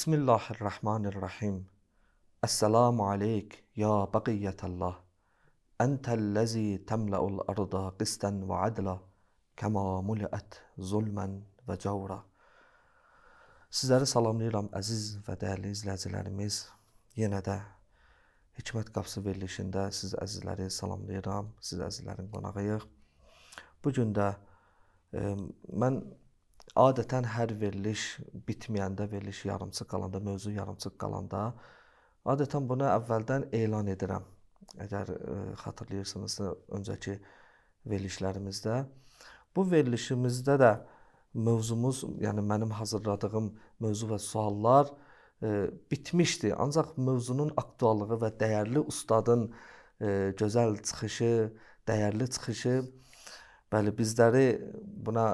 Bismillahirrahmanirrahim. Esselamu aleyk ya bakiyetallah. Entellezi temle'ul arda qisten ve adla. Kema muli'et zulmen və cavra. Sizləri salamlayıram əziz və dəyərli izləyicilərimiz. Yenə də Hikmət qapısı verilişində siz əzizləri salamlayıram. Siz əzizlərin qonağıyıq. Bu gün də ə, mən Adətən hər veriliş bitməyəndə, veriliş yarımçıq qalanda, mövzu yarımçıq qalanda adətən bunu əvvəldən elan edirəm. Əgər ə, e, xatırlayırsınızsa, öncəki verilişlərimizdə bu verilişimizdə də mövzumuz, yəni mənim hazırladığım mövzu və suallar ə, e, bitmişdi. Ancaq mövzunun aktuallığı və dəyərli ustadın ə, e, gözəl çıxışı, dəyərli çıxışı bəli bizləri buna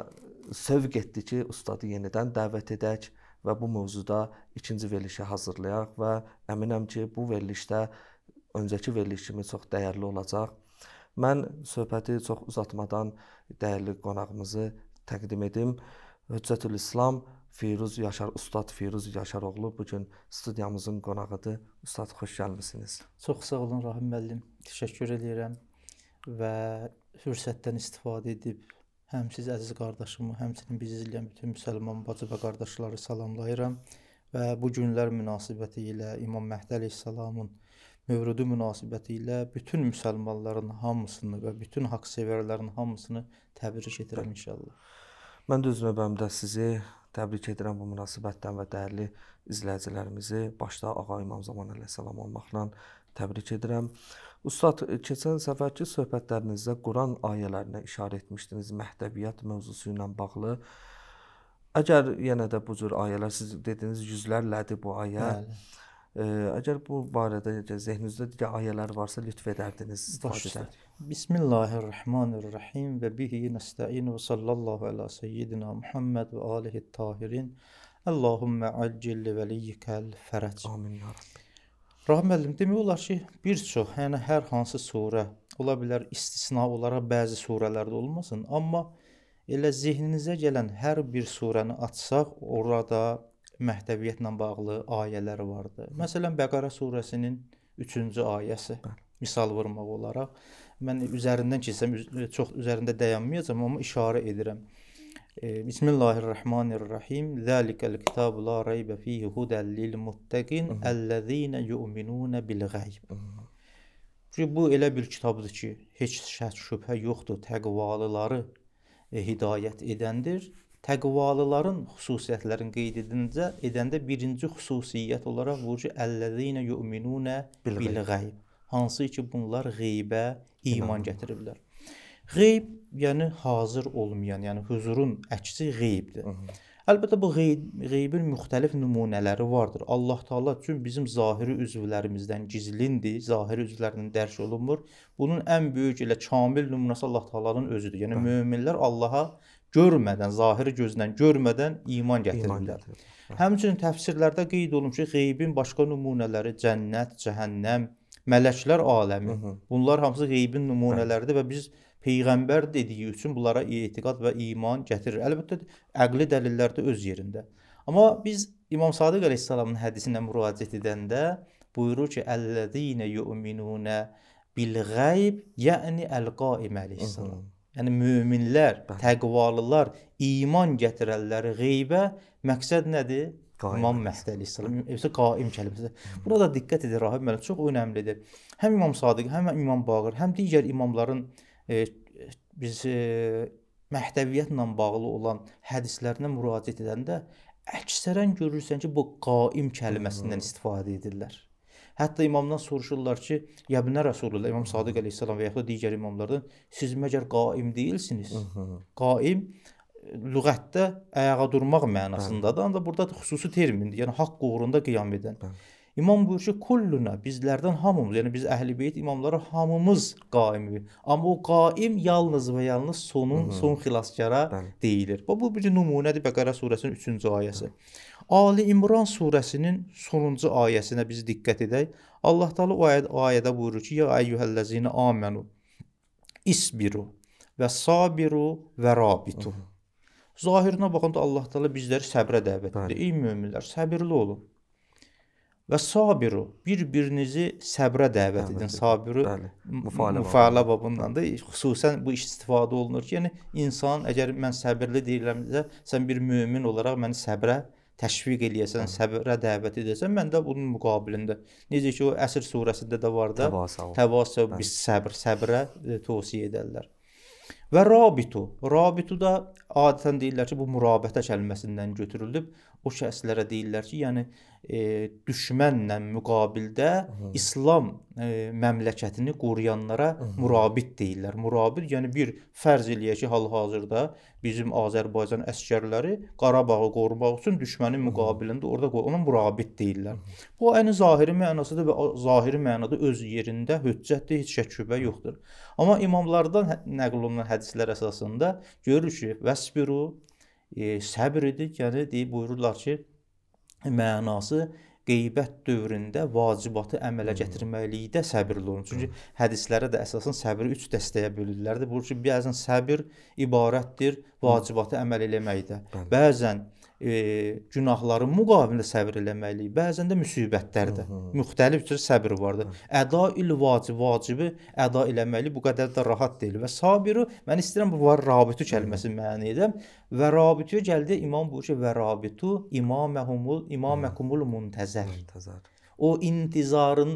sövq etdi ki, ustadı yenidən dəvət edək və bu mövzuda ikinci verilişi hazırlayaq və əminəm ki, bu verilişdə öncəki veriliş kimi çox dəyərli olacaq. Mən söhbəti çox uzatmadan dəyərli qonağımızı təqdim edim. Hüccətül İslam Firuz Yaşar Ustad Firuz Yaşaroğlu bu gün studiyamızın qonağıdır. Ustad xoş gəlmisiniz. Çox sağ olun Rahim müəllim. Təşəkkür edirəm və fürsətdən istifadə edib Həm siz əziz qardaşımı, həmçinin bizi izləyən bütün müsəlman bacı və qardaşları salamlayıram və bu günlər münasibəti ilə İmam Məhdi əleyhissalamın mövrudu münasibəti ilə bütün müsəlmanların hamısını və bütün haqq sevərlərin hamısını təbrik edirəm inşallah. Mən də öz növbəmdə sizi təbrik edirəm bu münasibətdən və dəyərli izləyicilərimizi başda ağa İmam Zaman əleyhissalam olmaqla təbrik edirəm. Ustad, e, keçən səfərki söhbətlərinizdə Quran ayələrinə işarə etmişdiniz məhdəbiyyət mövzusu ilə bağlı. Əgər yenə də bu cür ayələr siz dediniz yüzlərlədir bu ayə. Bəli. Ə, e, əgər bu barədə zehninizdə digər ayələr varsa lütf edərdiniz istifadə edək. Bismillahir-Rahmanir-Rahim və bihi nestaîn və sallallahu ala seyyidina Muhammed və alihi tahirin. Allahumme acil li veliyikal ferac. Amin ya Rabbi. Rahim müəllim, demək olar ki, bir çox, yəni hər hansı surə, ola bilər istisna olaraq bəzi surələrdə olmasın, amma elə zehninizə gələn hər bir surəni açsaq, orada məhdəviyyətlə bağlı ayələr vardı. Məsələn, Bəqara surəsinin 3-cü ayəsi. Misal vurmaq olaraq mən üzərindən keçsəm, çox üzərində dayanmayacağam, amma işarə edirəm. Bismillahirrahmanirrahim. Zəlikəl kitabu la rayba fihi hudan lil muttaqin allazina yu'minuna bil gayb. Çünki bu elə bir kitabdır ki, heç şək şübhə yoxdur, təqvalıları e, hidayət edəndir. Təqvalıların xüsusiyyətlərini qeyd edincə edəndə birinci xüsusiyyət olaraq vurcu allazina yu'minuna bil gayb. Hansı ki bunlar qeybə iman gətiriblər. Qeyb yəni hazır olmayan, yəni huzurun əksi qeybdir. Əlbəttə bu qeyb, qeybin müxtəlif nümunələri vardır. Allah Taala üçün bizim zahiri üzvlərimizdən gizlindir, zahiri üzvlərindən dərk olunmur. Bunun ən böyük elə kamil nümunəsi Allah Taala'nın özüdür. Yəni möminlər Allaha görmədən, zahiri gözlə görmədən iman gətirirlər. Həmçinin təfsirlərdə qeyd olunub ki, qeybin başqa nümunələri cənnət, cəhənnəm, mələklər aləmi. Bunlar hamısı qeybin nümunələridir və biz peyğəmbər dediyi üçün bunlara etiqad və iman gətirir. Əlbəttə əqli dəlillər də öz yerində. Amma biz İmam Sadiq əleyhissalamın hədisinə müraciət edəndə buyurur ki, "Əllezine yu'minuna bil-ğayb", yəni əl-qaim əleyhissalam. Yəni möminlər, təqvalılar iman gətirənləri qeybə məqsəd nədir? Qaim. İmam Məhdi əleyhissalam, yoxsa qaim kəlməsi. Burada diqqət edin, Rahib müəllim çox önəmlidir. Həm İmam Sadiq, həm İmam Baqir, həm digər imamların e, e, biz e, məhdəviyyətlə bağlı olan hədislərinə müraciət edəndə əksərən görürsən ki, bu qaim kəlməsindən istifadə edirlər. Hətta imamdan soruşurlar ki, Yəbnə Rəsulullah, İmam Sadiq əleyhissalam və yaxud da digər imamlardan siz məgər qaim deyilsiniz? Qaim e, lüğətdə ayağa durmaq mənasındadır, ancaq burada xüsusi termindir. Yəni haqq uğrunda qiyam edən. Hı -hı. İmam buyurur ki, kulluna bizlərdən hamımız, yəni biz əhlibeyt imamları hamımız qaimi. Amma o qaim yalnız və yalnız sonun Hı -hı. son xilaskara Bəli. deyilir. Bu bu bir nümunədir Bəqərə surəsinin 3-cü ayəsi. Ali İmran surəsinin sonuncu ayəsinə biz diqqət edək. Allah Taala o ayədə, o ayədə buyurur ki: "Ya eyyuhellezina amenu isbiru və sabiru və rabitu." Zahirinə baxanda Allah Taala bizləri səbrə dəvət edir. Ey möminlər, səbirli olun və sabiru bir-birinizi səbrə dəvət edin. Sabiru müfailə babından da xüsusən bu iş istifadə olunur ki, yəni insan əgər mən səbirli deyiləmsə, sən bir mömin olaraq məni səbrə təşviq eləyəsən, səbrə dəvət edəsən, mən də bunun müqabilində necə ki o Əsr surəsində də var da, təvassu bis səbr, səbrə e, tövsiyə edərlər. Və rabitu, rabitu da adətən deyirlər ki, bu mürabətə kəlməsindən götürülüb. O şəxslərə deyirlər ki, yəni e, düşmənlə müqabildə Hı. İslam e, məmləkətini qoruyanlara Hı. murabit deyirlər. Murabit yəni bir fərz eləyək ki, hal-hazırda bizim Azərbaycan əskərləri Qarabağı qorumaq üçün düşmənin müqabilində orada qoy, ona murabit deyirlər. Hı. Bu ən zahiri mənasıdır və zahiri mənada öz yerində höccətdir, heç şək şübhə yoxdur. Amma imamlardan hə-, nəql olunan hədislər əsasında görürük ki, vəsbiru e, səbr idi, yəni deyib buyururlar ki, mənası qeybət dövründə vacibatı əmələ gətirməklikdə səbirli olun. Çünki hədislərə də əsasən səbri 3 dəstəyə bölürlər də. Bu ki, bəzən səbir ibarətdir vacibatı əməl eləməkdə. Bəzən e, günahların müqabilində səbr eləməliyik. Bəzən də müsibətlərdə Hı -hı. müxtəlif cür səbr vardır. Hı. Əda il vacib vacibi əda eləməli bu qədər də rahat deyil və sabiru mən istəyirəm bu var rabitu kəlməsi məna edəm və rabituyə gəldi imam bu ki və rabitu imaməhumul imaməkumul muntəzər. Muntəzər. O intizarın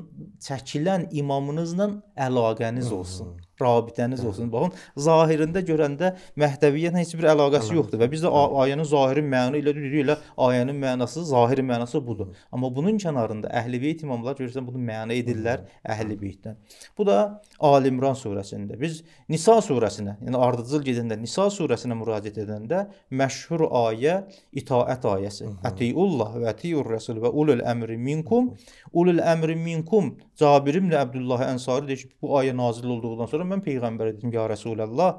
çəkilən imamınızla əlaqəniz olsun. Hı -hı rabitəniz olsun. Baxın, zahirində görəndə məhdəviyyətlə heç bir əlaqəsi yoxdur və biz də ayənin zahiri məna ilə deyirik elə ayənin mənası, zahiri mənası budur. Amma bunun kənarında Əhlibeyt imamlar görürsən bunu məna edirlər Əhlibeytdən. Bu da Ali İmran surəsində. Biz Nisa surəsinə, yəni ardıcıl gedəndə Nisa surəsinə müraciət edəndə məşhur ayə itaət ayəsi. Ətiyullah və ətiyur rəsul və ulul əmri minkum. Ulul əmri minkum Cabir ibn Əbdullah Ənsari deyir ki, bu ayə nazil olduqdan sonra mən peyğəmbərə dedim: "Ya Rəsuləllah,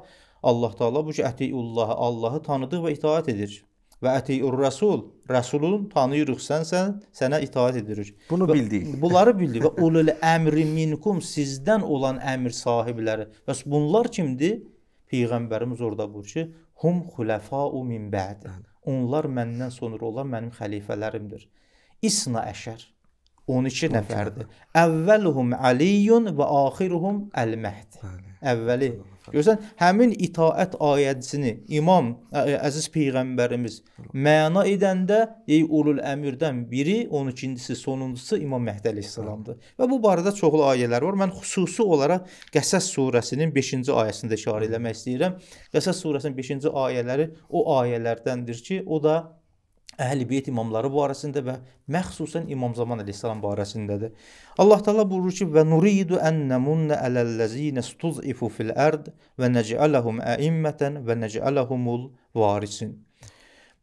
Allah Taala bu ki ətiullaha, Allahı tanıdıq və itaat edir." Və ətiur rəsul, rəsulun tanıyırıq sənsən, sənə itaat edirik. Bunu və bildik. Bunları bildik və ulul əmri minkum sizdən olan əmir sahibləri. Bəs bunlar kimdir? Peyğəmbərimiz orada buyurur ki: "Hum xulafa'u min ba'd." Onlar məndən sonra olan mənim xəlifələrimdir. İsna əşər 12 nəfərdir. Əvvəluhum Aliyun və axiruhum Əl-Məhd. Əvvəli. Görsən, həmin itaət ayədisini İmam ə, Əziz peyğəmbərimiz məna edəndə ey ulul əmirdən biri, 12-cisi, sonuncusu İmam Məhdi əleyhissalamdır. Və bu barədə çoxlu ayələr var. Mən xüsusi olaraq Qəssas surəsinin 5-ci ayəsində işarə eləmək istəyirəm. Qəssas surəsinin 5-ci ayələri o ayələrdəndir ki, o da Əhl-i Beyt imamları barəsində və məxsusən İmam Zaman əleyhissalam barəsindədir. Allah Taala buyurur ki: "Və nuridu an namunna alallazina stuzifu fil ard və nec'alahum a'immatan və nec'alahumul varisin."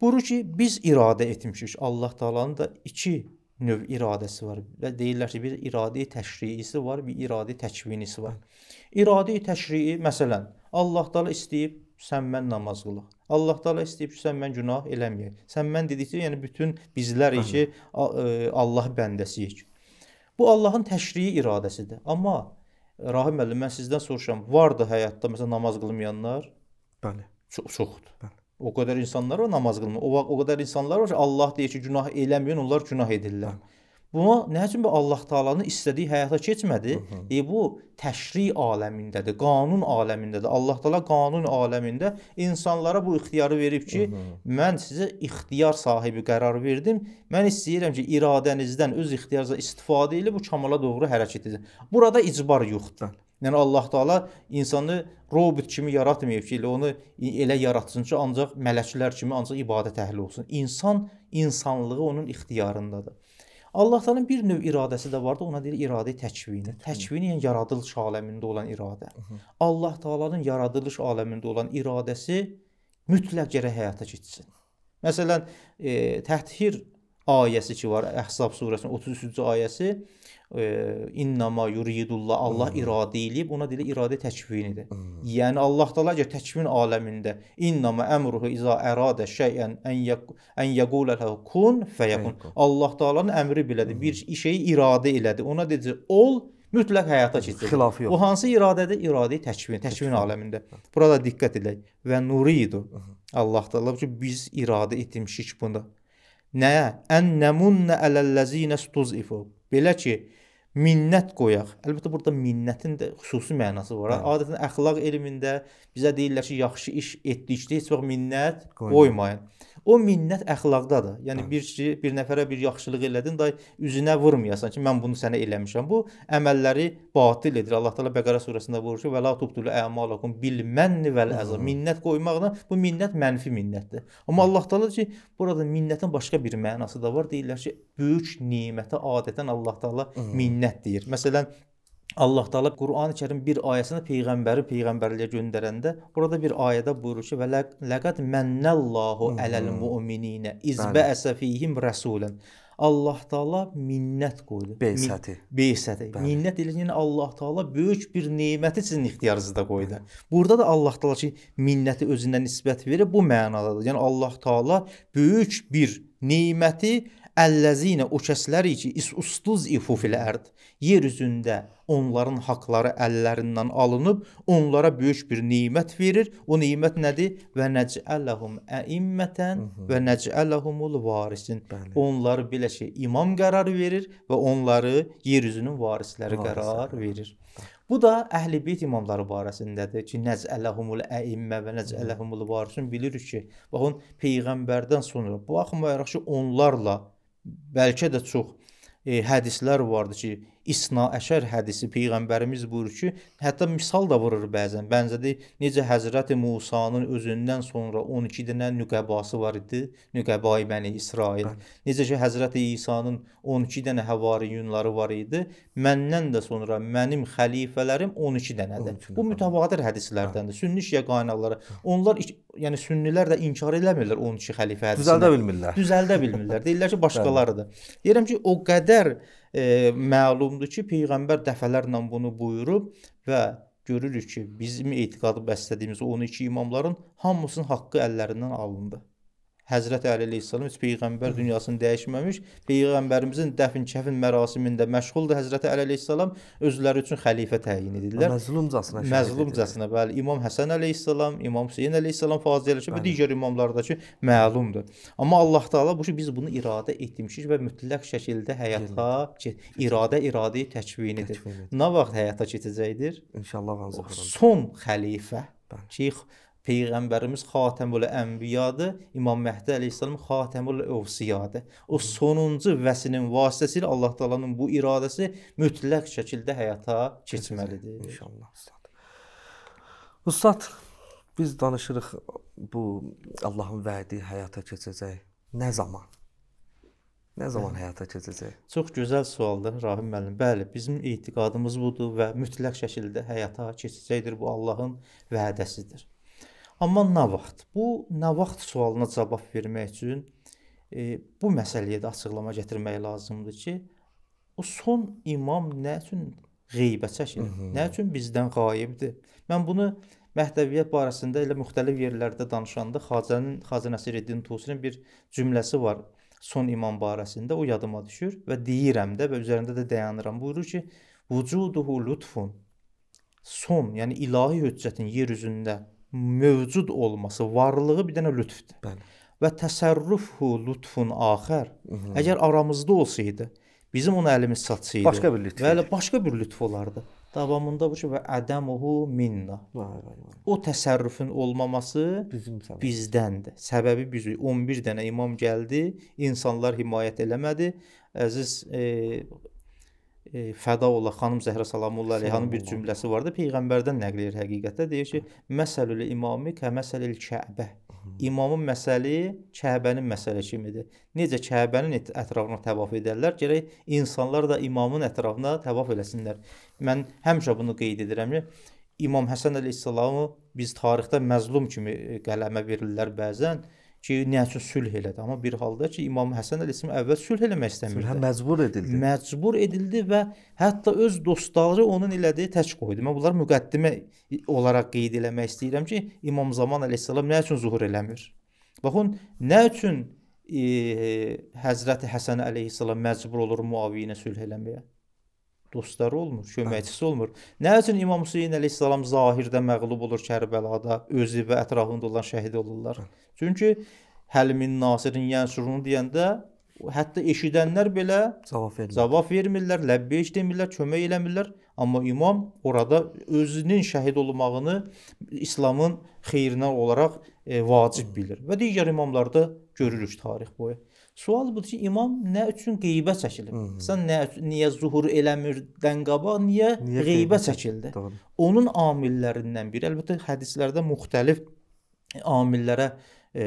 Buyurur ki, biz iradə etmişik. Allah Taalanın da iki növ iradəsi var. Və deyirlər ki, bir iradi təşriisi var, bir iradi təkvinisi var. İradi təşrii məsələn, Allah Taala istəyib sən mən namaz qılaq. Allah Taala istəyib ki, sən mən günah eləməyək. Sən mən dedikcə, yəni bütün bizlərik ki, e, Allah bəndəsiyik. Bu Allahın təşriyi iradəsidir. Amma Rahim müəllim, mən sizdən soruşuram, vardı həyatda məsələn namaz qılmayanlar? Bəli. Çox çoxdur. Bəli. O qədər insanlar var namaz qılmır. O, o qədər insanlar var ki, Allah deyir ki, günah eləməyin, onlar günah edirlər. Bəli. Bunu nə üçün bu Allah Taala'nın istədiyi həyata keçmədi? Hı -hı. E bu təşri aləmindədir, qanun aləmindədir. Allah Taala qanun aləmində insanlara bu ixtiyarı verib ki, Hı -hı. mən sizə ixtiyar sahibi qərar verdim. Mən istəyirəm ki, iradənizdən öz ixtiyarınızla istifadə edib bu kamala doğru hərəkət edin. Burada icbar yoxdur. Yəni Allah Taala insanı robot kimi yaratmayıb ki, elə onu elə yaratsın ki, ancaq mələklər kimi ancaq ibadət əhli olsun. İnsan insanlığı onun ixtiyarındadır. Allah Taala'nın bir növ iradəsi də var da, ona deyir iradə təkvini. Təkvin yəni yaradılış aləmində olan iradə. Allah Taala'nın yaradılış aləmində olan iradəsi mütləq gərək həyata keçsin. Məsələn, e, təthir ayəsi ki var Əhzab surəsinin 33-cü ayəsi innama yuridullah Allah hmm. iradə eləyib, ona deyilir iradə təkvinidir. Hmm. Yəni Allah təala əgər təkvin aləmində innama əmruhu iza əradə şeyən ən yəq ən yəqul lahu kun feyakun. Allah təalanın əmri belədir. Bir hmm. şeyi iradə elədi. Ona deyəcək ol mütləq həyata keçirir. Xilafı yox. Bu hansı iradədir? İradə təkvin, təkvin aləmində. Burada diqqət edək. Və nuridu. Allah təala ki biz iradə etmişik bunu. Nəyə? Ən nəmunnə ələlləzinə stuzifu. Belə ki, minnət qoyaq. Əlbəttə burada minnətin də xüsusi mənası var. Bəli. Hə. Adətən əxlaq elmində bizə deyirlər ki, yaxşı iş etdikdə heç vaxt minnət qoymayın. qoymayın. O minnət əxlaqdadır. Yəni hə. bir ki, bir nəfərə bir yaxşılıq elədin, day üzünə vurmayasan ki, mən bunu sənə eləmişəm. Bu əməlləri batil edir. Allah Taala Bəqərə surəsində buyurur ki, "Və la tubdulu əmalakum bil manni vel əzab." Minnət qoymaqla bu minnət mənfi minnətdir. Amma Allah Taala ki, burada minnətin başqa bir mənası da var. Deyirlər ki, böyük nemətə adətən Allah Taala minnət deyir. Məsələn, Allah Taala Qurani Kərim bir ayəsini peyğəmbəri peyğəmbərliyə göndərəndə orada bir ayədə buyurur ki: "Və laqad mənnəllahu ələl mu'mininə izbə əsəfihim rəsulən." Allah Taala minnət qoydu. Beysəti. Beysəti. Minnət elə yəni Allah Taala böyük bir neməti sizin ixtiyarınızda qoydu. Burada da Allah Taala ki minnəti özünə nisbət verir bu mənadadır. Yəni Allah Taala böyük bir neməti əlləzinə o kəsləri ki, istuz ifu fil ərd. Yer üzündə onların haqları əllərindən alınıb, onlara böyük bir nemət verir. O nemət nədir? Və nəcələhum əimmətən və nəcələhumul varisin. Bəli. Onları belə şey imam qərar verir və onları yer üzünün varisləri Varislər. qərar verir. Bu da Əhlibeyt imamları barəsindədir ki, nəcələhumul əimmə və nəcələhumul varisin bilirik ki, baxın peyğəmbərdən sonra bu baxmayaraq ki, onlarla bəlkə də çox e, hədislər vardı ki, İsna Əşər hədisi peyğəmbərimiz buyurur ki, hətta misal da vurur bəzən. Bənzədir necə Həzrəti Musa'nın özündən sonra 12 dənə nüqəbası var idi, nüqəbai bəni İsrail. Necə ki Həzrəti İsa'nın 12 dənə həvariyunları var idi. Məndən də sonra mənim xəlifələrim 12 dənədir. Bu mütəvatir hədislərdəndir. Sünni şiə qaynaqları. Onlar yəni sünnilər də inkar eləmirlər 12 xəlifə hədisini. Düzəldə bilmirlər. Düzəldə bilmirlər. Deyirlər ki, başqalarıdır. Deyirəm ki, o qədər e, məlumdur ki, peyğəmbər dəfələrlə bunu buyurub və görürük ki, bizim etiqadı bəslədiyimiz 12 imamların hamısının haqqı əllərindən alındı. Həzrət Əli əleyhissalam heç peyğəmbər dünyasını dəyişməmiş, peyğəmbərimizin dəfn kəfin mərasimində məşğuldur Həzrət Əli əleyhissalam, özləri üçün xəlifə təyin edildilər. Məzlumcasına. Məzlumcasına, bəli. İmam Həsən əleyhissalam, İmam Hüseyn əleyhissalam fazilələşib və digər imamlardakı məlumdur. Amma Allah Taala bu biz bunu iradə etmişik və mütləq şəkildə həyata get, iradə iradəyi təkvin edir. Nə vaxt həyata keçəcəkdir? İnşallah hansı Son xəlifə Şeyx Peyğəmbərimiz Xatəmül Ənbiyadır, İmam Məhdi əleyhissalam Xatəmül Ovsiyadır. O sonuncu vəsinin vasitəsilə Allah Taala'nın bu iradəsi mütləq şəkildə həyata keçməlidir. İnşallah. Ustad. Ustad, biz danışırıq bu Allahın vədi həyata keçəcək. Nə zaman? Nə zaman Bəli. Hə. həyata keçəcək? Çox gözəl sualdır Rahim müəllim. Bəli, bizim etiqadımız budur və mütləq şəkildə həyata keçəcəkdir. Bu Allahın vədəsidir. Amma nə vaxt? Bu nə vaxt sualına cavab vermək üçün e, bu məsələyə də açıqlama gətirmək lazımdır ki, o son imam nə üçün qeybə çəkir? Hı -hı. Nə üçün bizdən qayibdir? Mən bunu məhdəviyyət barəsində elə müxtəlif yerlərdə danışanda Xacənin Xacə Nəsirəddin Tusinin bir cümləsi var son imam barəsində o yadıma düşür və deyirəm də və üzərində də dayanıram. Buyurur ki, vücuduhu lutfun son, yəni ilahi hüccətin yer üzündə mövcud olması, varlığı bir dənə lütfdür. Bəli. Və təsərrüfhu lütfun axər. Mhm. Əgər aramızda olsaydı, bizim onu əlimiz çatsaydı. Başqa bir lütf. Bəli, başqa bir lütf olardı. Davamında bu ki və ədəmuhu minna. Vay vay vay. O təsərrüfün olmaması bizim səbəb. bizdəndir. Səbəbi biz 11 dənə imam gəldi, insanlar himayət eləmədi. Əziz e, e, fəda ola xanım Zəhra sallallahu əleyhənin bir cümləsi vardı. Peyğəmbərdən nəql edir həqiqətdə. Deyir ki, "Məsəlül imami kə məsəlil Kəbə." İmamın məsəli Kəbənin məsəli kimidir. Necə Kəbənin ətrafına təvaf edərlər, gərək insanlar da imamın ətrafına təvaf eləsinlər. Mən həmişə bunu qeyd edirəm ki, İmam Həsən əleyhissalamı biz tarixdə məzlum kimi e, qələmə verirlər bəzən ki, nəçə sülh elədi. Amma bir halda ki, İmam Həsən əleyhissalam əvvəl sülh eləmək istəmirdi. Sülhə hə, məcbur edildi. Məcbur edildi və hətta öz dostları onun elədiyi tək qoydu. Mən bunlar müqəddimə olaraq qeyd eləmək istəyirəm ki, İmam Zaman əleyhissalam nə üçün zuhur eləmir? Baxın, nə üçün e, Həzrəti Həsən əleyhissalam məcbur olur Muaviyə sülh eləməyə? dostları olmur, köməkçisi olmur. Nə üçün İmam Hüseyn əleyhissalam zahirdə məğlub olur Kərbəlada, özü və ətrafında olan şəhid olurlar? Hə. Çünki Həlmin Nasirin Yənsurunu deyəndə hətta eşidənlər belə cavab vermirlər. Cavab vermirlər, ləbbeyiş demirlər, kömək eləmirlər, amma imam orada özünün şəhid olmağını İslamın xeyrinə olaraq e, vacib bilir. Və digər imamlarda görürük tarix boyu. Sual budur ki, imam nə üçün qeybə çəkilib? Hı -hı. Sən nə niyə zuhur eləmirdən qabaq niyə, niyə qeybə çəkildi? Doğru. Onun amillərindən biri əlbəttə hədislərdə müxtəlif amillərə e,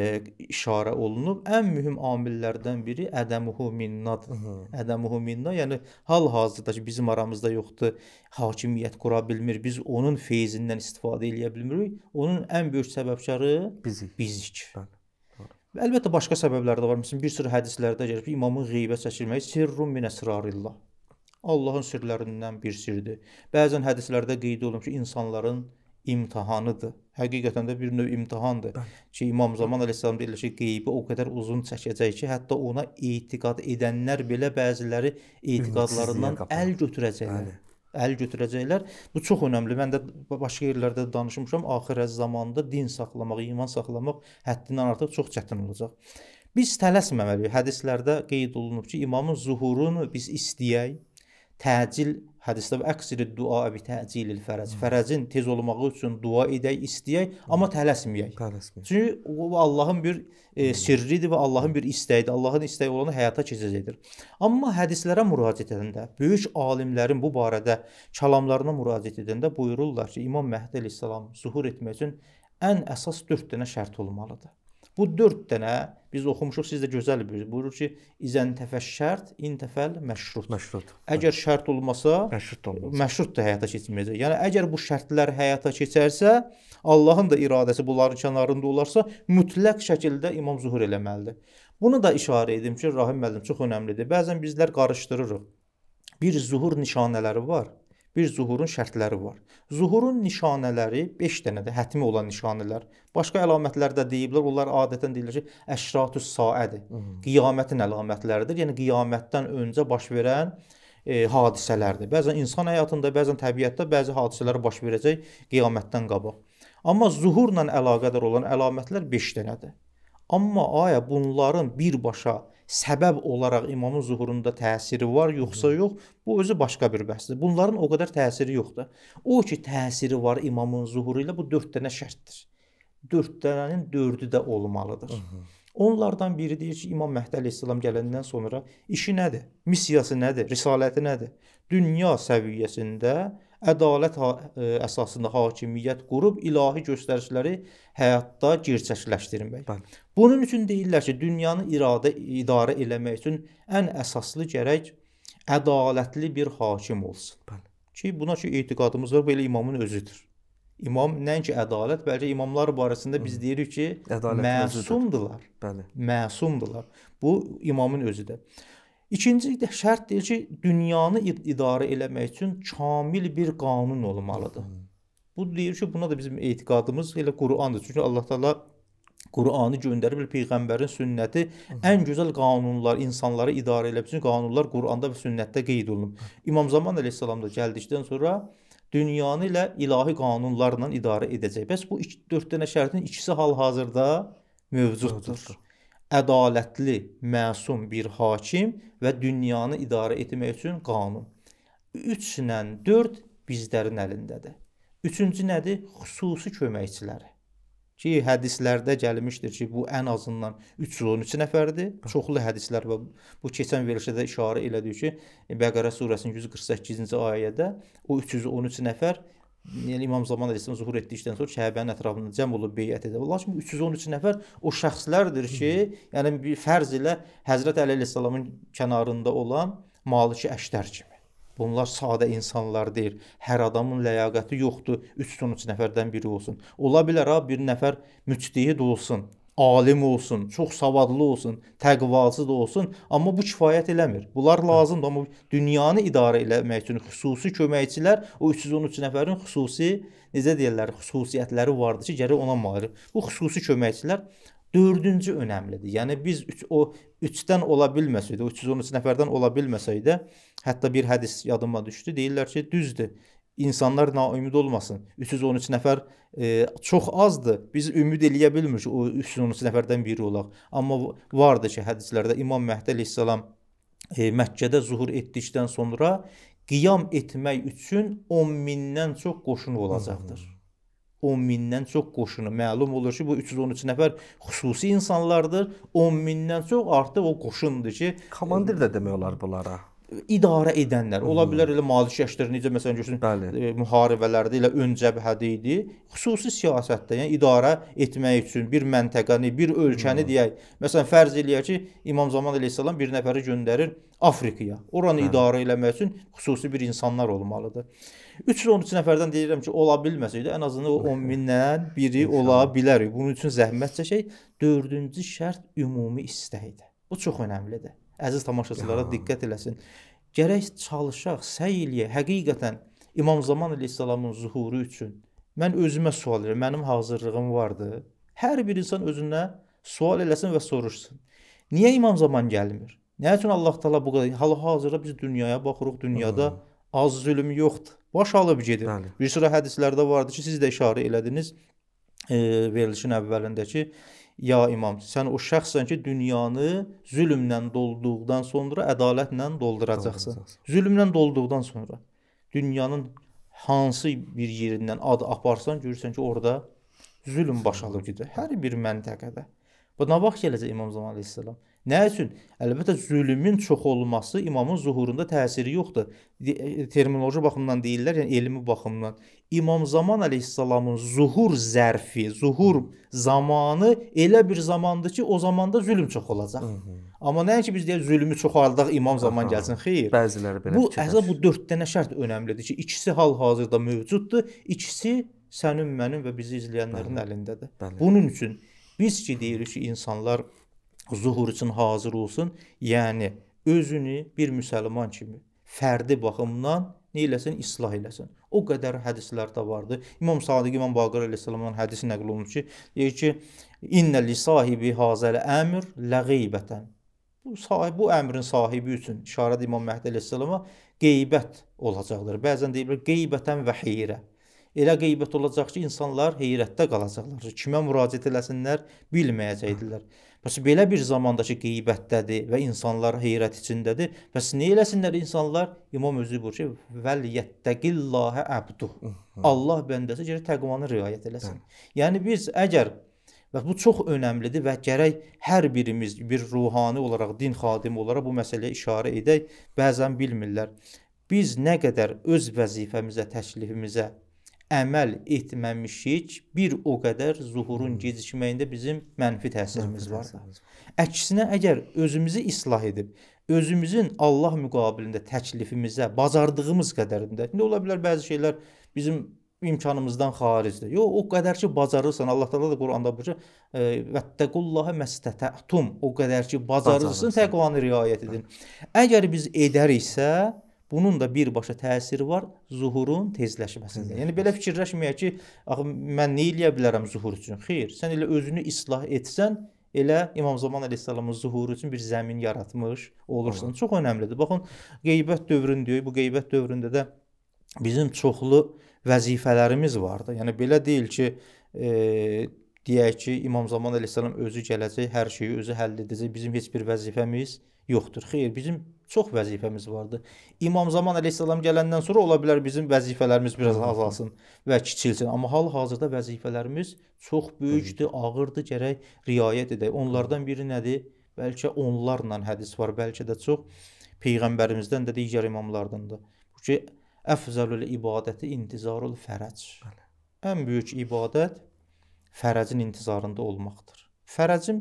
işarə olunub. Ən mühüm amillərdən biri ədəmuhu minnad. Ədəmuhu minna, yəni hal-hazırda ki, bizim aramızda yoxdur, hakimiyyət qura bilmir, biz onun feyzindən istifadə eləyə bilmirik. Onun ən böyük səbəbkarı bizik. Bizik. Bəli. Və əlbəttə başqa səbəblər də var. Məsələn, bir sıra hədislərdə gəlir ki, imamın qeybə çəkilməyi sirrun min əsrarillah. Allahın sirlərindən bir sirdir. Bəzən hədislərdə qeyd olunur ki, insanların imtahanıdır. Həqiqətən də bir növ imtahandır ki, İmam Zaman əleyhissalam deyir ki, qeybi o qədər uzun çəkəcək ki, hətta ona etiqad edənlər belə bəziləri etiqadlarından əl götürəcəklər. Bəli əl götürəcəklər. Bu çox önəmli. Mən də başqa yerlərdə danışmışam. Axir əz zamanda din saxlamaq, iman saxlamaq həddindən artıq çox çətin olacaq. Biz tələsməməliyik. Hədislərdə qeyd olunub ki, imamın zuhurunu biz istəyək, təcil hədisdə əksiri dua bi təcilil fərəc. Fərəcin tez olmağı üçün dua edək, istəyək, amma tələsməyək. Tələsməyək. Çünki bu Allahın bir e, sirridir və Allahın bir istəyidir. Allahın istəyi olanı həyata keçəcəkdir. Amma hədislərə müraciət edəndə, böyük alimlərin bu barədə kəlamlarına müraciət edəndə buyururlar ki, İmam Məhdi əleyhissalam zuhur etmək üçün ən əsas 4 dənə şərt olmalıdır. Bu 4 dənə Biz oxumuşuq, siz də gözəl bir buyurur ki, izən təfəş şərt, in təfəl məşrut. Məşrut. Əgər şərt olmasa, məşrut olmaz. Məşrut da həyata keçməyəcək. Yəni əgər bu şərtlər həyata keçərsə, Allahın da iradəsi bunların kənarında olarsa, mütləq şəkildə imam zuhur eləməlidir. Bunu da işarə edim ki, Rahim müəllim çox əhəmilidir. Bəzən bizlər qarışdırırıq. Bir zuhur nişanələri var bir zuhurun şərtləri var. Zuhurun nişanələri 5 dənədir, hətmi olan nişanələr. Başqa əlamətlər də deyiblər. Onlar adətən deyirlər ki, əşratus saədir. Qiyamətin əlamətləridir. Yəni qiyamətdən öncə baş verən e, hadisələrdir. Bəzən insan həyatında, bəzən təbiətdə bəzi hadisələr baş verəcək qiyamətdən qabaq. Amma zuhurla əlaqədar olan əlamətlər 5 dənədir. Amma aya bunların birbaşa səbəb olaraq imamın zuhurunda təsiri var yoxsa yox, bu özü başqa bir bəhsdir. Bunların o qədər təsiri yoxdur. O ki təsiri var imamın zuhuru ilə bu 4 dənə şərtdir. 4 dənənin 4-ü də olmalıdır. Onlardan biri deyir ki, İmam Məhdi əleyhissalam gələndən sonra işi nədir? Missiyası nədir? Risaləti nədir? Dünya səviyyəsində ədalət e, əsasında hakimiyyət qurub ilahi göstərişləri həyatda gerçəkləşdirmək. Bəli. Bunun üçün deyirlər ki, dünyanı iradə idarə eləmək üçün ən əsaslı gərək ədalətli bir hakim olsun. Bəli. Ki buna ki etiqadımız var, belə imamın özüdür. İmam nəinki ədalət, bəlkə imamlar barəsində biz deyirik ki, ədalət məsumdular. Bəli. Məsumdular. Bu imamın özüdür. İkinci də şərtdir ki, dünyanı idarə eləmək üçün kamil bir qanun olmalıdır. Bu deyir ki, buna da bizim etiqadımız elə Qur'andır. Çünki Allah Taala Qur'anı göndərib, peyğəmbərin sünnəti ən gözəl qanunlar, insanları idarə eləmək üçün qanunlar Qur'anda və sünnətdə qeyd olunub. İmam Zaman əleyhissalam da gəldikdən sonra dünyanı ilə ilahi qanunlarla idarə edəcək. Bəs bu 4 dənə şərtin ikisi hal-hazırda mövcuddur. mövcuddur ədalətli, məsum bir hakim və dünyanı idarə etmək üçün qanun. 3-dən 4 bizlərin əlindədir. Üçüncü nədir? Xüsusi köməkçiləri. Ki hədislərdə gəlmişdir ki, bu ən azından 313 nəfərdir. Çoxlu hədislər və bu keçən verilişdə işarə elədik ki, Bəqərə surəsinin 148-ci ayədə o 313 nəfər yəni İmam Zaman əleyhissalam zühur etdikdən sonra Kəbənin ətrafında cəm olub beyət edə. Lakin 313 nəfər o şəxslərdir ki, yəni bir fərz ilə Həzrət Əli əleyhissalamın kənarında olan Maliki əşdər kimi. Bunlar sadə insanlar deyil. Hər adamın ləyaqəti yoxdur 313 nəfərdən biri olsun. Ola bilər ha bir nəfər müctehid olsun alim olsun, çox savadlı olsun, təqvasız olsun, amma bu kifayət eləmir. Bunlar hə. lazımdır, amma dünyanı idarə etmək üçün xüsusi köməkçilər, o 313 nəfərin xüsusi, necə deyirlər, xüsusiyyətləri vardı ki, gərək ona malik. Bu xüsusi köməkçilər dördüncü önəmlidir. Yəni biz üç, o 3-dən ola bilməsəydi, o 313 nəfərdən ola bilməsəydi, hətta bir hədis yadıma düşdü. Deyirlər ki, düzdür insanlar naümid olmasın. 313 nəfər e, çox azdır. Biz ümid eləyə bilmirik o 313 nəfərdən biri olaq. Amma vardı ki, hədislərdə İmam Məhdi əleyhissalam e, Məkkədə zuhur etdikdən sonra qiyam etmək üçün 10 mindən çox qoşunu olacaqdır. Hı -hı. 10 mindən çox qoşunu. Məlum olur ki, bu 313 nəfər xüsusi insanlardır. 10 mindən çox artıq o qoşundur ki, komandir də demək olar bunlara idarə edənlər. Ola bilər elə maliyyəşdir, necə məsələn görürsən, e, müharibələrdə elə ön cəbhədə idi. Xüsusi siyasətdə, yəni idarə etmək üçün bir məntəqəni, bir ölkəni Hı. deyək. Məsələn fərz eləyək ki, İmam Zaman əleyhissalam bir nəfəri göndərir Afrikaya. Oranı Hı. idarə etmək üçün xüsusi bir insanlar olmalıdır. 313 nəfərdən deyirəm ki, ola bilməsəydi ən azından o 10 mindən biri ola bilər. Bunun üçün zəhmət çəkək. 4-cü şərt ümumi istəkdir. Bu çox əhəmiylidir. Əziz tamaşaçılara diqqət eləsin. Gərək çalışaq, səy eləyək. Həqiqətən İmam Zaman əleyhissalamın zuhuru üçün mən özümə sual verirəm. Mənim hazırlığım vardı. Hər bir insan özünə sual eləsin və soruşsun. Niyə İmam Zaman gəlmir? Nə üçün Allah Taala bu qədər hal-hazırda biz dünyaya baxırıq, dünyada Hı. az zülm yoxdur. Baş alıb gedir. Bəli. Bir sıra hədislərdə vardı ki, siz də işarə elədiniz verilişin əvvəlindəki ya imam, sən o şəxssən ki, dünyanı zülmlə dolduqdan sonra ədalətlə dolduracaqsan. Zülmlə dolduqdan sonra dünyanın hansı bir yerindən ad aparsan, görürsən ki, orada zülm baş alıb gedir. Hər bir məntəqədə. Bu nə vaxt gələcək İmam Zaman əleyhissalam? Nə üçün? Əlbəttə zülmün çox olması imamın zuhurunda təsiri yoxdur. E, terminoloji baxımından deyirlər, yəni elmi baxımından. İmam Zaman əleyhissalamın zuhur zərfi, zuhur zamanı elə bir zamandır ki, o zamanda zülm çox olacaq. Hı -hı. Amma nəinki biz deyək zülmü çoxaldaq, imam zaman Aha, gəlsin, xeyr. Bəziləri belə bu əsas bu 4 dənə şərt önəmlidir ki, ikisi hal-hazırda mövcuddur, ikisi sənin, mənim və bizi izləyənlərin bəli, əlindədir. Bəli. Bunun üçün biz ki deyirik ki, insanlar zuhur üçün hazır olsun, yəni özünü bir müsəlman kimi fərdi baxımdan nə eləsin? İslah eləsin. O qədər hədislərdə vardı. İmam Sadiq İmam Baqir əleyhissalamdan hədis nəql olunur ki, deyir ki, "İnnə li sahibi hazal əmr lağibatan." Bu sahib bu əmrin sahibi üçün işarə İmam Məhdi əleyhissalama qeybət olacaqdır. Bəzən deyirlər qeybətən və heyrə. Elə qeybət olacaq ki, insanlar heyrətdə qalacaqlar. Kimə müraciət eləsinlər, bilməyəcəkdilər. Bəs belə bir zamandakı qeybətdədir və insanlar heyrət içindədir. Bəs nə eləsinlər insanlar? İmam özü buyurur ki, "Vəl yəttəqillahə əbdu." Allah bəndəsi gərək təqvanı riayət eləsin. Yəni biz əgər və bu çox önəmlidir və gərək hər birimiz bir ruhani olaraq, din xadimi olaraq bu məsələyə işarə edək. Bəzən bilmirlər. Biz nə qədər öz vəzifəmizə, təklifimizə əməl etməmişik, bir o qədər zuhurun gecikməyində bizim mənfi təsirimiz var. Əksinə əgər özümüzü islah edib özümüzün Allah müqabilində təklifimizə bacardığımız qədərində. İndi ola bilər bəzi şeylər bizim imkanımızdan xaricdir. Yox, o qədər ki bacarırsan, Allah Taala da Quranda buyurur, "Vəttəqullaha məstətətum." O qədər ki bacarırsın, təqvanı riayət edin. Əgər biz edəriksə, Bunun da birbaşa təsiri var zuhurun tezləşməsində. Yəni belə fikirləşməyək ki, axı mən nə eləyə bilərəm zuhur üçün? Xeyr, sən elə özünü islah etsən, elə İmam Zaman əleyhissalamın zuhuru üçün bir zəmin yaratmış olursan. Aha. Çox önəmlidir. Baxın, qeybət dövründə, bu qeybət dövründə də bizim çoxlu vəzifələrimiz vardı. Yəni belə deyil ki, e, deyək ki, İmam Zaman əleyhissalam özü gələcək, hər şeyi özü həll edəcək. Bizim heç bir vəzifəmiz yoxdur yoxdur. Xeyr, bizim çox vəzifəmiz vardı. İmam Zaman əleyhissalam gələndən sonra ola bilər bizim vəzifələrimiz biraz azalsın və kiçilsin, amma hal-hazırda vəzifələrimiz çox böyükdür, ağırdır, gərək riayət edək. Onlardan biri nədir? Bəlkə onlarla hədis var, bəlkə də çox peyğəmbərimizdən də digər imamlardan da. Bu ki əfzəlül ibadəti intizarul fərəc. Ən böyük ibadət fərəcin intizarında olmaqdır. Fərəcim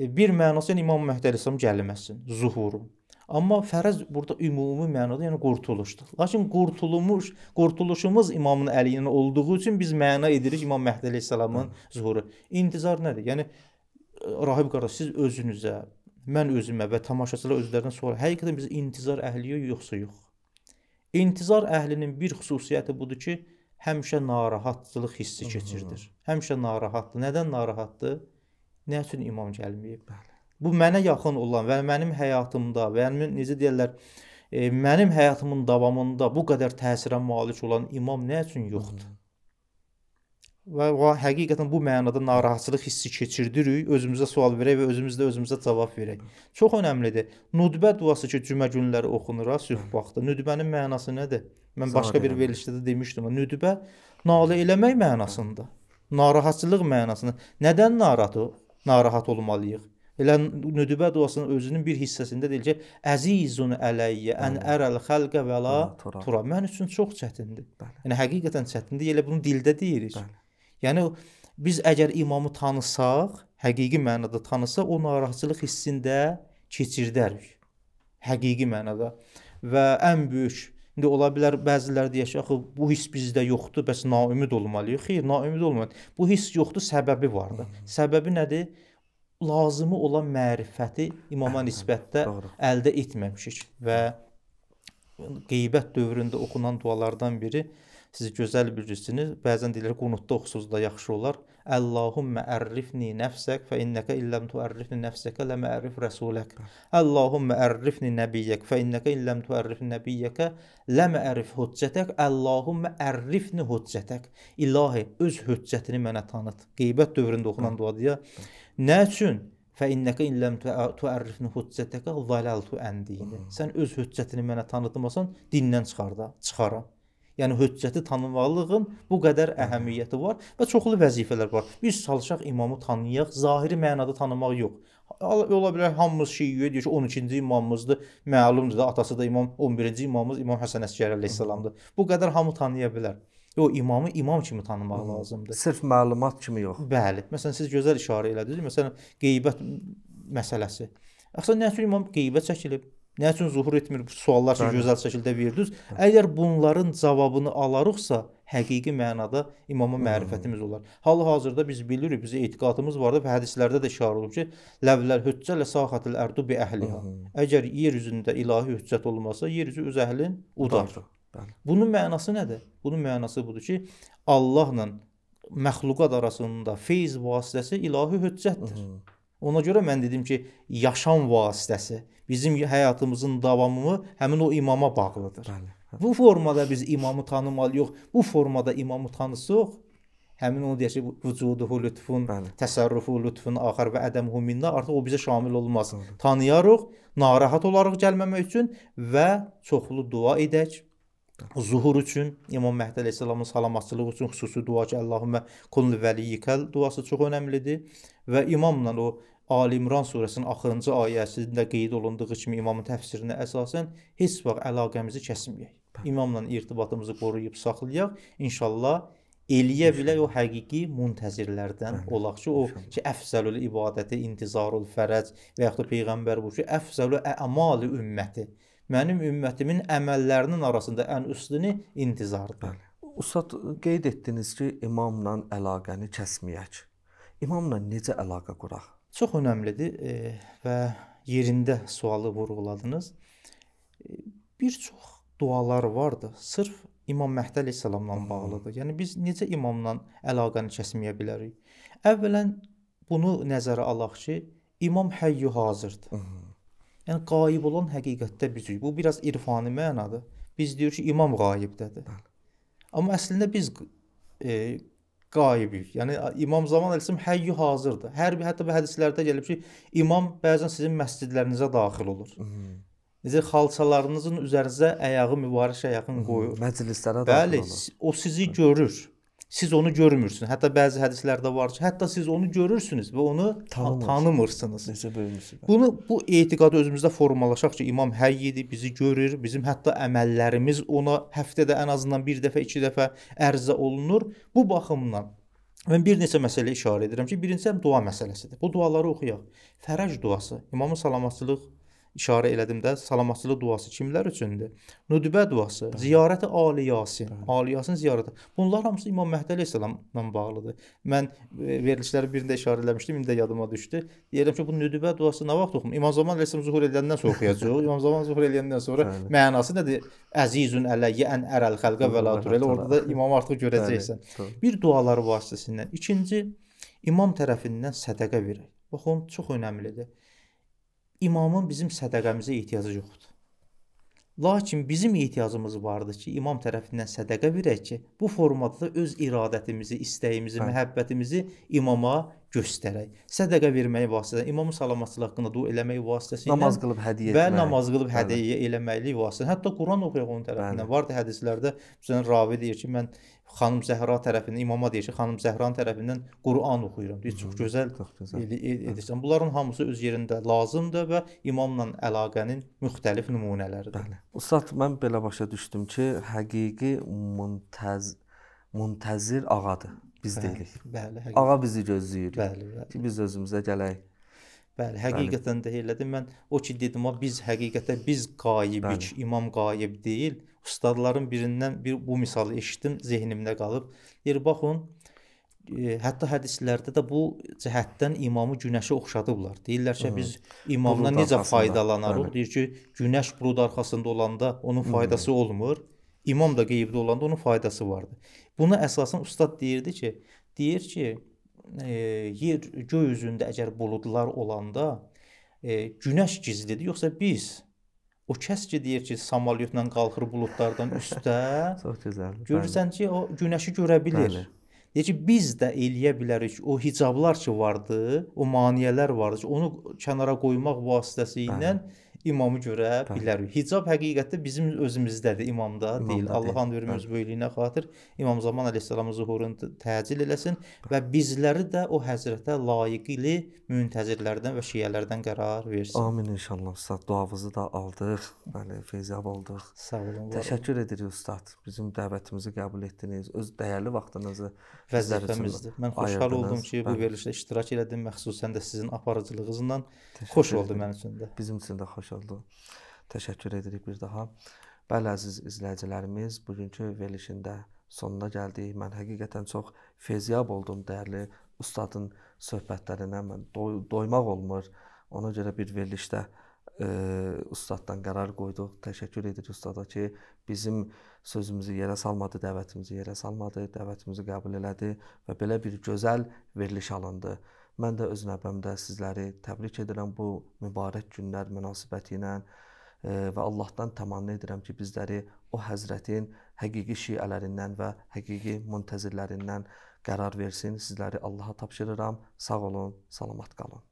E, bir mənası yəni İmam Məhdi əleyhissalam gəlməsin, zuhuru. Amma fərəz burada ümumi mənada yəni qurtuluşdur. Lakin qurtulmuş, qurtuluşumuz İmamın Əliyinin olduğu üçün biz məna edirik İmam Məhdi əleyhissalamın zuhuru. İntizar nədir? Yəni e, rahib qardaş siz özünüzə, mən özümə və tamaşaçılar özlərindən sonra həqiqətən biz intizar əhliyik yoxsa yox? İntizar əhlinin bir xüsusiyyəti budur ki, həmişə narahatçılıq hissi keçirdir. Həmişə narahatdır. Nədən narahatdır? Nə üçün imam gəlməyib? Bəli. Bu mənə yaxın olan və mənim həyatımda, və yəni mənim necə deyirlər, e, mənim həyatımın davamında bu qədər təsirə malik olan imam nə üçün yoxdur? Hı -hı. Və o həqiqətən bu mənada narahatçılıq hissi keçirdirik, özümüzə sual verək və özümüzdə özümüzə cavab verək. Çox əhəmiylidir. Nudbə duası ki, cümə günləri oxunur, sülh vaxtı. Nudbənin mənası nədir? Mən Zahir başqa bir yəni. verilişdə də demişdim. Nudbə nalə eləmək mənasında, narahatçılıq mənasında. Nədən narahat o? narahat olmalıyıq. Elə nüdübə duasının özünün bir hissəsində deyil ki, əzizun əleyyə ən ərəl xəlqə və la tura. Mən üçün çox çətindir. Bəli. Yəni həqiqətən çətindir. Elə bunu dildə deyirik. Bəli. Yəni biz əgər imamı tanısaq, həqiqi mənada tanısaq, o narahatçılıq hissində keçirdərik. Həqiqi mənada. Və ən böyük İndi ola bilər bəzilər deyək ki, axı bu hiss bizdə yoxdur, bəs naümid olmalıyıq. Xeyr, naümid olmamaq. Bu hiss yoxdur, səbəbi var da. Səbəbi nədir? Lazımi olan mərifəti imama hə, hə. nisbətdə Doğru. əldə etməmişik və qeybət dövründə oxunan dualardan biri siz gözəl bilirsiniz. Bəzən deyirlər qunutda oxusuz da yaxşı olar. Allahumma ərrifni nəfsək fə innəkə illəm tuərrifni nəfsəkə ləmə ərrif rəsulək. Allahumma ərrifni nəbiyyək fə innəkə illəm tuərrifni nəbiyyəkə ləmə ərrif hüccətək. Allahumma ərrifni hüccətək. İlahi, öz hüccətini mənə tanıt. Qeybət dövründə oxunan ah. duadır ya. Nə üçün? Fə innəkə illəm tuərrifni hüccətəkə zəlaltu əndi. Ah. Sən öz hüccətini mənə tanıtmasan, dindən çıxarda, çıxara. Yəni höccəti tanımaqlığın bu qədər əhəmiyyəti var və çoxlu vəzifələr var. Biz çalışaq imamı tanıyaq, zahiri mənada tanımaq yox. Ola bilər hamımız şiyə deyir ki, 12-ci imamımızdır. Məlumdur da atası da imam, 11-ci imamımız İmam Həsən Əsgəri əleyhissalamdır. Bu qədər hamı tanıya bilər. Yo, imamı imam kimi tanımaq Hı. lazımdır. Sırf məlumat kimi yox. Bəli. Məsələn siz gözəl işarə elədiniz. Məsələn qeybət məsələsi. Əslində nə üçün imam qeybət çəkilib? Nə üçün zuhur etmir bu suallar siz gözəl şəkildə verdiniz. Əgər bunların cavabını alarıqsa, həqiqi mənada imama mərifətimiz olar. Hal-hazırda biz bilirik, bizə etiqadımız vardı və hədislərdə də işarə olunub ki, ləvlər hüccələ sahatil ərdu bi əhliha. Əgər yer üzündə ilahi hüccət olmasa, yer üzü öz əhlin udar. Bunun mənası nədir? Bunun mənası budur ki, Allahla məxluqat arasında feyz vasitəsi ilahi hüccətdir. Hı -hı. Ona görə mən dedim ki, yaşam vasitəsi bizim həyatımızın davamı həmin o imama bağlıdır. Bəli. Bu formada biz imamı tanımalıyıq. Bu formada imamı tanısaq, həmin onu deyək ki, vücuduhu lütfun, Bəli. təsərrüfü lütfun axar və ədəmuhu minna artıq o bizə şamil olmaz. Bəli. Tanıyarıq, narahat olarıq gəlməmək üçün və çoxlu dua edək. Zuhur üçün, İmam Məhdi əleyhissalamın salamatçılığı üçün xüsusi dua ki, Allahumma kun vəliyikəl duası çox önəmlidir və imamla o Ali İmran surəsinin axırıncı ayəsində qeyd olunduğu kimi imamın təfsirinə əsasən heç vaxt əlaqəmizi kəsməyək. İmamla irtibatımızı qoruyub saxlayaq. İnşallah eləyə bilək o həqiqi muntəzirlərdən olaq ki, o ki əfzəlül ibadəti intizarul fərəc və yaxud da peyğəmbər bu ki, əfzəlü əmali ümməti. Mənim ümmətimin əməllərinin arasında ən üstünü intizardır. Ustad qeyd etdiniz ki, imamla əlaqəni kəsməyək. İmamla necə əlaqə quraq? çox önəmlidir e, və yerində sualı vurğuladınız. E, bir çox dualar vardı. Sırf İmam Məhdi əleyhissalamla bağlıdır. Yəni biz necə imamla əlaqəni kəsməyə bilərik? Əvvələn bunu nəzərə alaq ki, İmam Həyyü hazırdır. Yəni qayib olan həqiqətdə bizik. Bu biraz irfani mənadır. Biz deyirik ki, İmam qayibdədir. Amma əslində biz e, qaibik. Yəni İmam Zaman əleyhissalam həyyü hazırdır. Hər bir hətta bu hədislərdə gəlib ki, imam bəzən sizin məscidlərinizə daxil olur. Necə xalçalarınızın üzərinizə ayağı mübarək ayağın qoyur. Məclislərə daxil olur. Bəli, o sizi görür siz onu görmürsünüz. Hətta bəzi hədislərdə var ki, hətta siz onu görürsünüz və onu tanımırsınız. tanımırsınız. Necə bölmüsüz. Bunu bu etiqadı özümüzdə formalaşaq ki, imam həyyidi bizi görür, bizim hətta əməllərimiz ona həftədə ən azından bir dəfə, iki dəfə ərzə olunur. Bu baxımdan Mən bir neçə məsələyə işarə edirəm ki, birincisi həm dua məsələsidir. Bu duaları oxuyaq. Fərəc duası, imamın salamatçılıq işarə elədim də, salamatçılıq duası kimlər üçündür? Nudbə duası, ziyarəti Ali Yasin, Ali Yasin ziyarəti. Bunlar hamısı İmam Məhdi əleyhissalamla bağlıdır. Mən e, verilişlərin birində işarə eləmişdim, indi də yadıma düşdü. Deyirəm ki, bu nudbə duası nə vaxt oxum? İmam Zaman əleyhissalam zuhur edəndən sonra oxuyacağıq. İmam Zaman zuhur edəndən sonra Bəli. mənası nədir? Əzizun əleyyə ən ərəl xəlqə və la turel. Orada da imamı artıq görəcəksən. Bir duaları vasitəsilə. İkinci İmam tərəfindən sədaqə verək. Bax, o çox əhəmilidir imamın bizim sədəqəmizə ehtiyacı yoxdur. Lakin bizim ehtiyacımız vardı ki, imam tərəfindən sədəqə verək ki, bu formada da öz iradətimizi, istəyimizi, Bəli. məhəbbətimizi imama göstərək. Sədaqə verməyi vasitəsilə, imamın salamatçılığı haqqında dua eləmək vasitəsilə, namaz qılıb hədiyyə və etmək. namaz qılıb hədiyyə eləməklik vasitəsilə, hətta Quran oxuyaq onun tərəfindən. Vardı hədislərdə məsələn ravi deyir ki, mən xanım Zəhra tərəfindən imama deyir ki, xanım Zəhran tərəfindən Quran oxuyuram. Deyir, çox gözəl, çox gözəl. E, e, edirsən. Bunların hamısı öz yerində lazımdır və imamla əlaqənin müxtəlif nümunələridir. Bəli. Ustad, mən belə başa düşdüm ki, həqiqi müntəz müntəzir ağadır biz bəli, deyilik. Bəli, həqiqətən. Ağa bizi gözləyir. Bəli, bəli. Ki biz özümüzə gələk. Bəli, həqiqətən bəli. də elədir. Mən o ki dedim, amma biz həqiqətən biz qayibik, bəli. imam qayib deyil. Ustadların birindən bir bu misalı eşitdim, zehnimdə qalıb. Deyir, baxın, e, hətta hədislərdə də bu cəhətdən imamı günəşə oxşadıblar. Deyirlər ki, Hı. biz imamla Bulud necə arxasında. faydalanarıq? Bəli. Deyir ki, günəş bulud arxasında olanda onun faydası Hı. olmur. İmam da qeybdə olanda onun faydası vardı. Buna əsasən ustad deyirdi ki, deyir ki, e, yer göy üzündə əgər buludlar olanda e, günəş gizlidir, yoxsa biz o kəs ki deyir ki, samolyotla qalxır buludlardan üstə. Çox gözəldir. Görürsən bəli. ki, o günəşi görə bilir. Bəli. Deyir ki, biz də eləyə bilərik. O hicablar ki vardı, o maneələr vardı ki, onu kənara qoymaq vasitəsi ilə bəli imamı görə Tabii. bilərik. Hicab həqiqətdə bizim özümüzdədir, imamda, imamda deyil. Allah and verim öz böylüyünə xatir İmam Zaman əleyhissalamın zuhurunu təcil eləsin və bizləri də o həzrətə layiqli müntəzirlərdən və şiyələrdən qərar versin. Amin inşallah. Ustad duanızı da aldıq. Bəli, feyziyab olduq. Sağ olun. Təşəkkür var. edirik ustad. Bizim dəvətimizi qəbul etdiniz. Öz dəyərli vaxtınızı vəzifəmizdir. Mən xoşhal oldum ki, bu verilişdə iştirak elədim, məxsusən də sizin aparıcılığınızla. Təşəkkür xoş oldu mənim üçün də. Bizim üçün də xoş inşallah. Təşəkkür edirik bir daha. Bəli əziz izləyicilərimiz, bugünkü verilişində sonuna gəldik. Mən həqiqətən çox feyziyab oldum dəyərli ustadın söhbətlərinə. Mən doy doymaq olmur. Ona görə bir verilişdə ə, e, ustaddan qərar qoyduq. Təşəkkür edirik ustada ki, bizim sözümüzü yerə salmadı, dəvətimizi yerə salmadı, dəvətimizi qəbul elədi və belə bir gözəl veriliş alındı. Mən də öz növbəmdə sizləri təbrik edirəm bu mübarək günlər münasibətilə e, və Allahdan təmanna edirəm ki, bizləri o Həzrətin həqiqi şiələrindən və həqiqi müntəzirlərindən qərar versin. Sizləri Allaha tapşırıram. Sağ olun, salamat qalın.